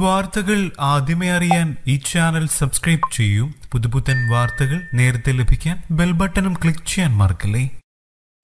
വാർത്തകൾ ആദ്യമേ അറിയാൻ ഈ ചാനൽ സബ്സ്ക്രൈബ് ചെയ്യൂ പുതുപുത്തൻ വാർത്തകൾ നേരത്തെ ലഭിക്കാൻ ബെൽ ബട്ടണും ക്ലിക്ക് ചെയ്യാൻ മറക്കല്ലേ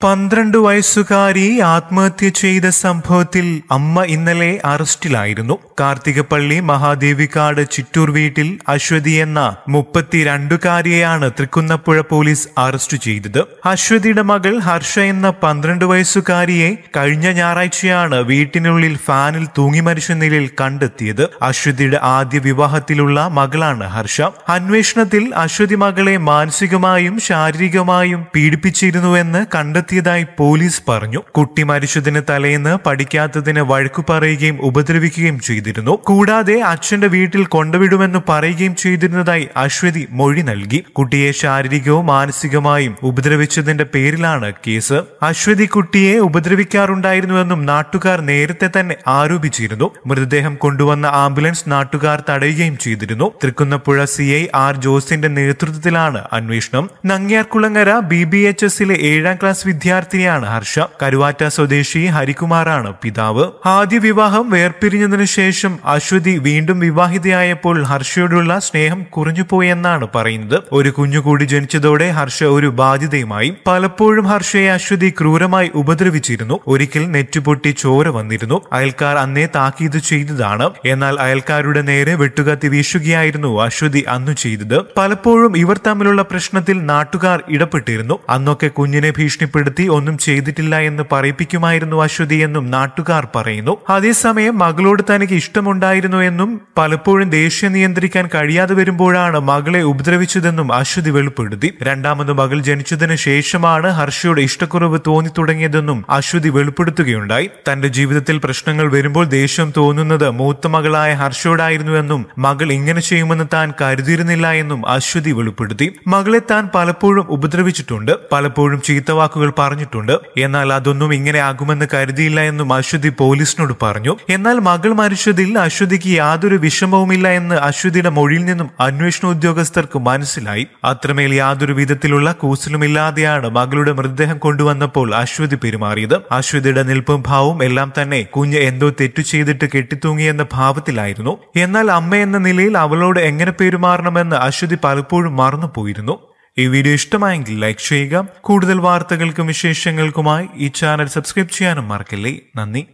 പന്ത്രണ്ട് വയസ്സുകാരി ആത്മഹത്യ ചെയ്ത സംഭവത്തിൽ അമ്മ ഇന്നലെ അറസ്റ്റിലായിരുന്നു കാർത്തികപ്പള്ളി മഹാദേവിക്കാട് ചിറ്റൂർ വീട്ടിൽ അശ്വതി എന്ന മുപ്പത്തിരണ്ടുകാരിയെയാണ് തൃക്കുന്നപ്പുഴ പോലീസ് അറസ്റ്റ് ചെയ്തത് അശ്വതിയുടെ മകൾ ഹർഷ എന്ന പന്ത്രണ്ട് വയസ്സുകാരിയെ കഴിഞ്ഞ ഞായറാഴ്ചയാണ് വീട്ടിനുള്ളിൽ ഫാനിൽ തൂങ്ങി മരിച്ച നിലയിൽ കണ്ടെത്തിയത് അശ്വതിയുടെ ആദ്യ വിവാഹത്തിലുള്ള മകളാണ് ഹർഷ അന്വേഷണത്തിൽ അശ്വതി മകളെ മാനസികമായും ശാരീരികമായും പീഡിപ്പിച്ചിരുന്നുവെന്ന് കണ്ടെത്തിയതായി പോലീസ് പറഞ്ഞു കുട്ടി മരിച്ചതിന് തലേന്ന് പഠിക്കാത്തതിന് വഴക്കു പറയുകയും ഉപദ്രവിക്കുകയും ചെയ്തു ചെയ്തിരുന്നു കൂടാതെ അച്ഛന്റെ വീട്ടിൽ കൊണ്ടുവിടുമെന്ന് പറയുകയും ചെയ്തിരുന്നതായി അശ്വതി മൊഴി നൽകി കുട്ടിയെ ശാരീരികവും മാനസികമായും ഉപദ്രവിച്ചതിന്റെ പേരിലാണ് കേസ് അശ്വതി കുട്ടിയെ ഉപദ്രവിക്കാറുണ്ടായിരുന്നുവെന്നും നാട്ടുകാർ നേരത്തെ തന്നെ ആരോപിച്ചിരുന്നു മൃതദേഹം കൊണ്ടുവന്ന ആംബുലൻസ് നാട്ടുകാർ തടയുകയും ചെയ്തിരുന്നു തൃക്കുന്നപ്പുഴ സി ഐ ആർ ജോസിന്റെ നേതൃത്വത്തിലാണ് അന്വേഷണം നങ്ങ്യാർകുളങ്ങര ബി ബി എച്ച് എസിലെ ഏഴാം ക്ലാസ് വിദ്യാർത്ഥിനിയാണ് ഹർഷ കരുവാറ്റ സ്വദേശി ഹരികുമാറാണ് പിതാവ് ആദ്യ വിവാഹം വേർപിരിഞ്ഞതിനു ശേഷം ശേഷം അശ്വതി വീണ്ടും വിവാഹിതയായപ്പോൾ ഹർഷയോടുള്ള സ്നേഹം കുറഞ്ഞുപോയെന്നാണ് പറയുന്നത് ഒരു കുഞ്ഞു കൂടി ജനിച്ചതോടെ ഹർഷ ഒരു ബാധ്യതയുമായി പലപ്പോഴും ഹർഷയെ അശ്വതി ക്രൂരമായി ഉപദ്രവിച്ചിരുന്നു ഒരിക്കൽ നെറ്റുപൊട്ടി ചോര വന്നിരുന്നു അയൽക്കാർ അന്നേ താക്കീത് ചെയ്തതാണ് എന്നാൽ അയൽക്കാരുടെ നേരെ വെട്ടുകത്തി വീശുകയായിരുന്നു അശ്വതി അന്നു ചെയ്തത് പലപ്പോഴും ഇവർ തമ്മിലുള്ള പ്രശ്നത്തിൽ നാട്ടുകാർ ഇടപെട്ടിരുന്നു അന്നൊക്കെ കുഞ്ഞിനെ ഭീഷണിപ്പെടുത്തി ഒന്നും ചെയ്തിട്ടില്ല എന്ന് പറയിപ്പിക്കുമായിരുന്നു അശ്വതി എന്നും നാട്ടുകാർ പറയുന്നു അതേസമയം മകളോട് തനിക്ക് ഇഷ്ടമുണ്ടായിരുന്നു എന്നും പലപ്പോഴും ദേഷ്യം നിയന്ത്രിക്കാൻ കഴിയാതെ വരുമ്പോഴാണ് മകളെ ഉപദ്രവിച്ചതെന്നും അശ്വതി വെളിപ്പെടുത്തി രണ്ടാമത് മകൾ ജനിച്ചതിന് ശേഷമാണ് ഹർഷയുടെ ഇഷ്ടക്കുറവ് തോന്നി തുടങ്ങിയതെന്നും അശ്വതി വെളിപ്പെടുത്തുകയുണ്ടായി തന്റെ ജീവിതത്തിൽ പ്രശ്നങ്ങൾ വരുമ്പോൾ ദേഷ്യം തോന്നുന്നത് മൂത്ത മകളായ ഹർഷയോടായിരുന്നുവെന്നും മകൾ ഇങ്ങനെ ചെയ്യുമെന്ന് താൻ കരുതിയിരുന്നില്ല എന്നും അശ്വതി വെളിപ്പെടുത്തി മകളെ താൻ പലപ്പോഴും ഉപദ്രവിച്ചിട്ടുണ്ട് പലപ്പോഴും വാക്കുകൾ പറഞ്ഞിട്ടുണ്ട് എന്നാൽ അതൊന്നും ഇങ്ങനെ ആകുമെന്ന് കരുതിയില്ല എന്നും അശ്വതി പോലീസിനോട് പറഞ്ഞു എന്നാൽ മകൾ മരിച്ചത് ഇതിൽ അശ്വതിക്ക് യാതൊരു വിഷമവുമില്ല എന്ന് അശ്വതിയുടെ മൊഴിയിൽ നിന്നും അന്വേഷണ ഉദ്യോഗസ്ഥർക്ക് മനസ്സിലായി അത്രമേൽ യാതൊരു വിധത്തിലുള്ള കൂസലുമില്ലാതെയാണ് മകളുടെ മൃതദേഹം കൊണ്ടുവന്നപ്പോൾ അശ്വതി പെരുമാറിയത് അശ്വതിയുടെ നിൽപ്പും ഭാവവും എല്ലാം തന്നെ കുഞ്ഞ് എന്തോ തെറ്റു ചെയ്തിട്ട് കെട്ടിത്തൂങ്ങിയെന്ന ഭാവത്തിലായിരുന്നു എന്നാൽ അമ്മ എന്ന നിലയിൽ അവളോട് എങ്ങനെ പെരുമാറണമെന്ന് അശ്വതി പലപ്പോഴും മറന്നുപോയിരുന്നു ഈ വീഡിയോ ഇഷ്ടമായെങ്കിൽ ലൈക്ക് ചെയ്യുക കൂടുതൽ വാർത്തകൾക്കും വിശേഷങ്ങൾക്കുമായി ഈ ചാനൽ സബ്സ്ക്രൈബ് ചെയ്യാനും മറക്കില്ലേ നന്ദി